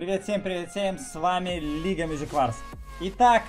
Привет всем, привет всем, с вами Лига Music Wars. Итак,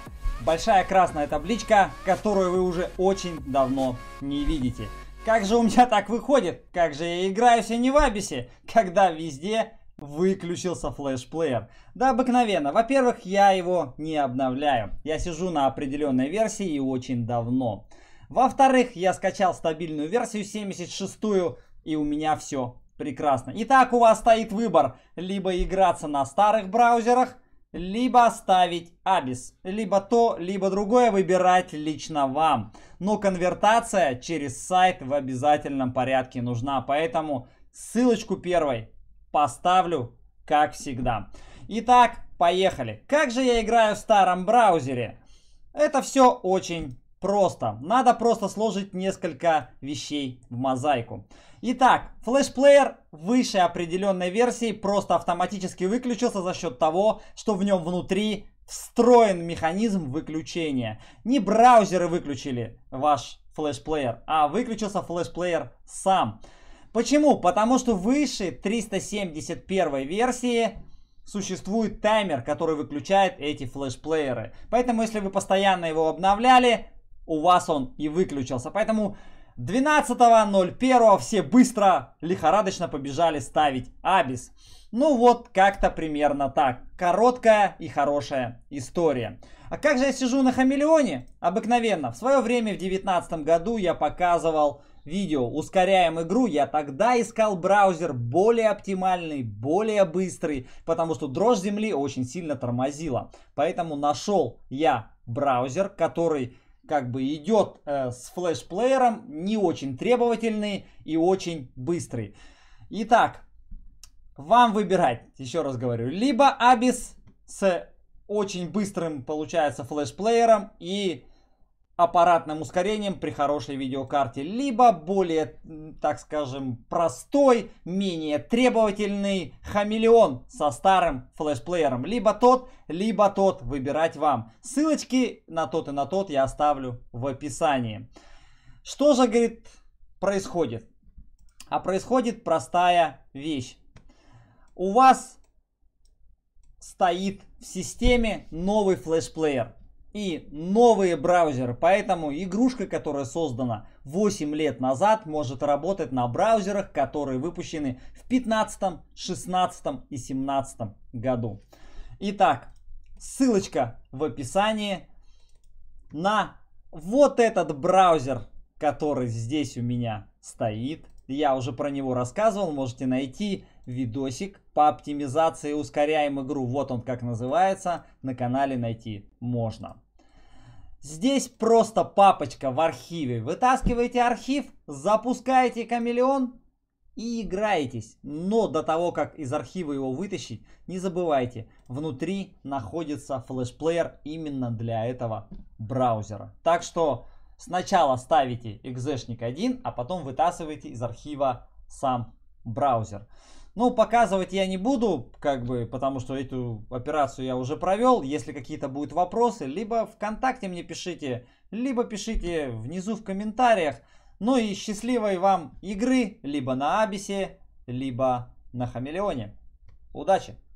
большая красная табличка, которую вы уже очень давно не видите. Как же у меня так выходит? Как же я играю а не в Абисе, когда везде выключился флешплеер. Да, обыкновенно. Во-первых, я его не обновляю. Я сижу на определенной версии и очень давно. Во-вторых, я скачал стабильную версию 76-ю, и у меня все Прекрасно. Итак, у вас стоит выбор. Либо играться на старых браузерах, либо ставить абис. Либо то, либо другое выбирать лично вам. Но конвертация через сайт в обязательном порядке нужна. Поэтому ссылочку первой поставлю, как всегда. Итак, поехали. Как же я играю в старом браузере? Это все очень просто. Надо просто сложить несколько вещей в мозаику. Итак, флешплеер выше определенной версии просто автоматически выключился за счет того, что в нем внутри встроен механизм выключения. Не браузеры выключили ваш флешплеер, а выключился флешплеер сам. Почему? Потому что выше 371 версии существует таймер, который выключает эти флешплееры. Поэтому, если вы постоянно его обновляли, у вас он и выключился. Поэтому 12.01 все быстро, лихорадочно побежали ставить Абис. Ну вот, как-то примерно так. Короткая и хорошая история. А как же я сижу на хамелеоне? Обыкновенно. В свое время, в 2019 году, я показывал видео «Ускоряем игру». Я тогда искал браузер более оптимальный, более быстрый, потому что дрожь земли очень сильно тормозила. Поэтому нашел я браузер, который как бы идет э, с флешплеером, не очень требовательный и очень быстрый. Итак, вам выбирать, еще раз говорю, либо Abyss с очень быстрым, получается, флешплеером и аппаратным ускорением при хорошей видеокарте, либо более, так скажем, простой, менее требовательный хамелеон со старым флешплеером. Либо тот, либо тот, выбирать вам. Ссылочки на тот и на тот я оставлю в описании. Что же, говорит, происходит? А происходит простая вещь. У вас стоит в системе новый флешплеер и новые браузеры. Поэтому игрушка, которая создана 8 лет назад, может работать на браузерах, которые выпущены в 15, 16 и 17 году. Итак, ссылочка в описании на вот этот браузер, который здесь у меня стоит. Я уже про него рассказывал, можете найти видосик по оптимизации ускоряем игру. Вот он как называется, на канале найти можно. Здесь просто папочка в архиве. Вытаскиваете архив, запускаете Камелеон и играетесь. Но до того, как из архива его вытащить, не забывайте, внутри находится флешплеер именно для этого браузера. Так что Сначала ставите экзешник 1, а потом вытасываете из архива сам браузер. Ну, показывать я не буду, как бы, потому что эту операцию я уже провел. Если какие-то будут вопросы, либо ВКонтакте мне пишите, либо пишите внизу в комментариях. Ну и счастливой вам игры либо на Абисе, либо на Хамелеоне. Удачи!